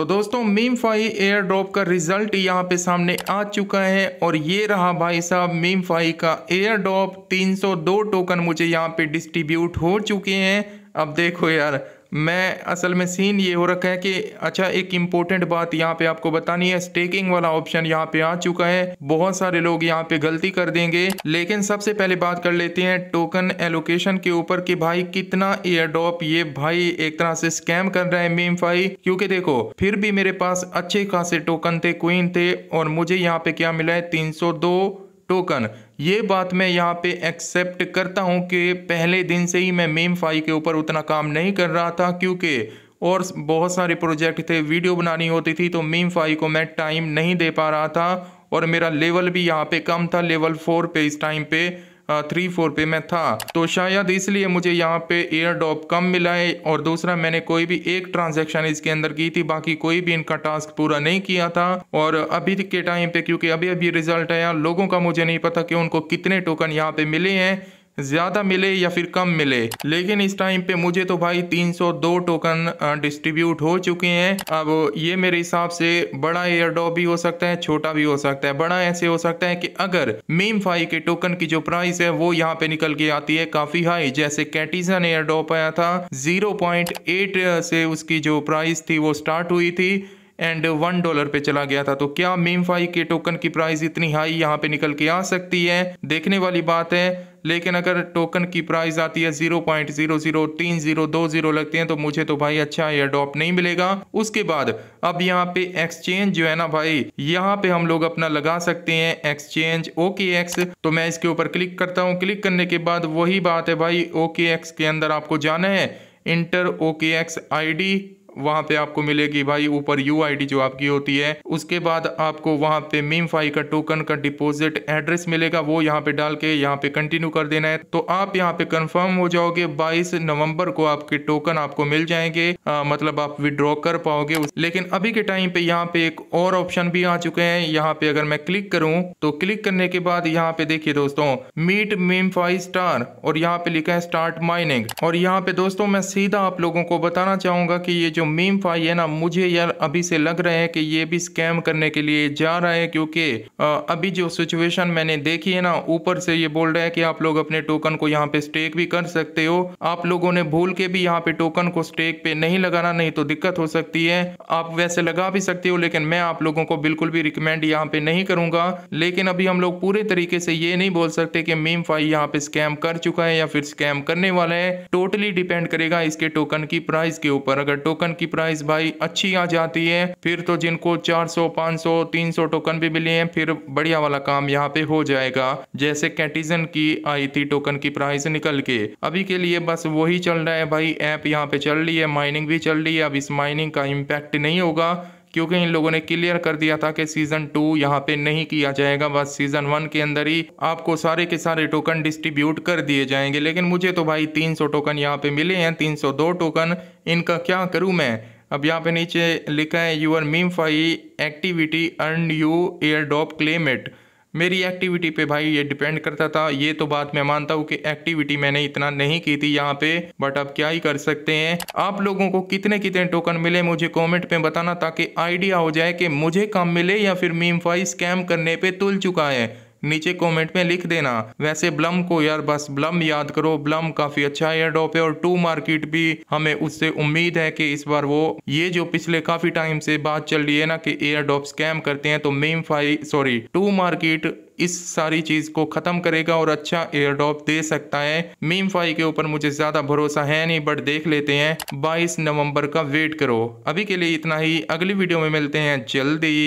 तो दोस्तों MemeFi airdrop का रिज़ल्ट यहाँ पे सामने आ चुका है और ये रहा भाई साहब मीम फाई का एयर ड्रॉप 302 टोकन मुझे यहाँ पे डिस्ट्रीब्यूट हो चुके हैं अब देखो यार मैं असल में सीन ये हो रखा है कि अच्छा एक इम्पोर्टेंट बात यहाँ पे आपको बतानी है स्टेकिंग वाला ऑप्शन यहाँ पे आ चुका है बहुत सारे लोग यहाँ पे गलती कर देंगे लेकिन सबसे पहले बात कर लेते हैं टोकन एलोकेशन के ऊपर कि भाई कितना एयर ड्रॉप ये भाई एक तरह से स्कैम कर रहा है मीम फाई क्योंकि देखो फिर भी मेरे पास अच्छे खासे टोकन थे क्वीन थे और मुझे यहाँ पे क्या मिला है तीन टोकन ये बात मैं यहाँ पे एक्सेप्ट करता हूँ कि पहले दिन से ही मैं मेम फाई के ऊपर उतना काम नहीं कर रहा था क्योंकि और बहुत सारे प्रोजेक्ट थे वीडियो बनानी होती थी तो मेम फाई को मैं टाइम नहीं दे पा रहा था और मेरा लेवल भी यहाँ पे कम था लेवल फोर पे इस टाइम पे थ्री फोर पे मैं था तो शायद इसलिए मुझे यहाँ पे एयर ड्रॉप कम मिला है और दूसरा मैंने कोई भी एक ट्रांजेक्शन इसके अंदर की थी बाकी कोई भी इनका टास्क पूरा नहीं किया था और अभी के टाइम पे क्योंकि अभी अभी रिजल्ट आया लोगों का मुझे नहीं पता कि उनको कितने टोकन यहाँ पे मिले हैं ज़्यादा मिले या फिर कम मिले लेकिन इस टाइम पे मुझे तो भाई 302 टोकन डिस्ट्रीब्यूट हो चुके हैं अब ये मेरे हिसाब से बड़ा एयर ड्रॉप भी हो सकता है छोटा भी हो सकता है बड़ा ऐसे हो सकता है कि अगर मीम फाई के टोकन की जो प्राइस है वो यहाँ पे निकल के आती है काफ़ी हाई जैसे कैटिजन एयर ड्रॉप आया था जीरो से उसकी जो प्राइस थी वो स्टार्ट हुई थी एंड वन डॉलर पे चला गया था तो क्या मीम फाई के टोकन की प्राइस इतनी हाई यहाँ पे निकल के आ सकती है देखने वाली बात है लेकिन अगर टोकन की प्राइस आती है जीरो पॉइंट जीरो जीरो तीन जीरो दो जीरो लगते हैं तो मुझे तो भाई अच्छा एयर ड्रॉप नहीं मिलेगा उसके बाद अब यहाँ पे एक्सचेंज जो है ना भाई यहाँ पे हम लोग अपना लगा सकते हैं एक्सचेंज ओके एक्स तो मैं इसके ऊपर क्लिक करता हूँ क्लिक करने के बाद वही बात है भाई ओके एक्स के अंदर आपको जाना है इंटर ओके एक्स आई वहां पे आपको मिलेगी भाई ऊपर यू जो आपकी होती है उसके बाद आपको वहां पे मीम फाई का टोकन का डिपॉजिट एड्रेस मिलेगा वो यहाँ पे डाल के यहाँ पे कंटिन्यू कर देना है तो आप यहाँ पे कंफर्म हो जाओगे 22 नवंबर को आपके टोकन आपको मिल जाएंगे आ, मतलब आप विद्रॉ कर पाओगे लेकिन अभी के टाइम पे यहाँ पे एक और ऑप्शन भी आ चुके हैं यहाँ पे अगर मैं क्लिक करूँ तो क्लिक करने के बाद यहाँ पे देखिए दोस्तों मीट मीम फाई स्टार और यहाँ पे लिखा है स्टार्ट माइनिंग और यहाँ पे दोस्तों मैं सीधा आप लोगों को बताना चाहूंगा कि ये जो जो मीम फाई है ना मुझे यार अभी से लग रहा है कि ये भी स्कैम करने के लिए जा रहा है क्योंकि अभी जो सिचुएशन मैंने देखी है ना ऊपर से ये बोल रहा है कि आप लोग अपने टोकन को यहाँ पे स्टेक भी कर सकते हो आप लोगों ने भूल के भी यहाँ पे टोकन को स्टेक पे नहीं लगाना नहीं तो दिक्कत हो सकती है आप वैसे लगा भी सकते हो लेकिन मैं आप लोगों को बिल्कुल भी रिकमेंड यहाँ पे नहीं करूंगा लेकिन अभी हम लोग पूरे तरीके से ये नहीं बोल सकते कि मीम फाई यहाँ पे स्कैम कर चुका है या फिर स्कैम करने वाला है टोटली डिपेंड करेगा इसके टोकन की प्राइस के ऊपर अगर टोकन टोकन की प्राइस भाई अच्छी आ जाती है फिर तो जिनको 400 500 300 टोकन भी मिले हैं फिर बढ़िया वाला काम यहाँ पे हो जाएगा जैसे कैटिजन की आई थी टोकन की प्राइस निकल के अभी के लिए बस वही चल रहा है भाई ऐप यहाँ पे चल रही है माइनिंग भी चल रही है अब इस माइनिंग का इम्पैक्ट नहीं होगा क्योंकि इन लोगों ने क्लियर कर दिया था कि सीजन टू यहाँ पे नहीं किया जाएगा बस सीजन वन के अंदर ही आपको सारे के सारे टोकन डिस्ट्रीब्यूट कर दिए जाएंगे लेकिन मुझे तो भाई 300 टोकन यहाँ पे मिले हैं 302 टोकन इनका क्या करूँ मैं अब यहाँ पे नीचे लिखा है your MemeFi activity earn you airdrop claim it मेरी एक्टिविटी पे भाई ये डिपेंड करता था ये तो बात मैं मानता हूँ कि एक्टिविटी मैंने इतना नहीं की थी यहाँ पे बट अब क्या ही कर सकते हैं आप लोगों को कितने कितने टोकन मिले मुझे कमेंट पे बताना ताकि आइडिया हो जाए कि मुझे कम मिले या फिर मीम फाई स्कैम करने पे तुल चुका है नीचे कमेंट में लिख देना वैसे ब्लम को यार बस ब्लम याद करो ब्लम काफी अच्छा एयर ड्रॉप है और टू मार्केट भी हमें उससे उम्मीद है कि इस बार वो ये जो पिछले काफी टाइम से बात चल रही है ना कि एयर ड्रॉप स्कैम करते हैं तो MemeFi sorry to market इस सारी चीज को खत्म करेगा और अच्छा एयर ड्रॉप दे सकता है मीम फाई के ऊपर मुझे ज्यादा भरोसा है नहीं बट देख लेते हैं 22 नवंबर का वेट करो अभी के लिए इतना ही अगली वीडियो में मिलते हैं जल्दी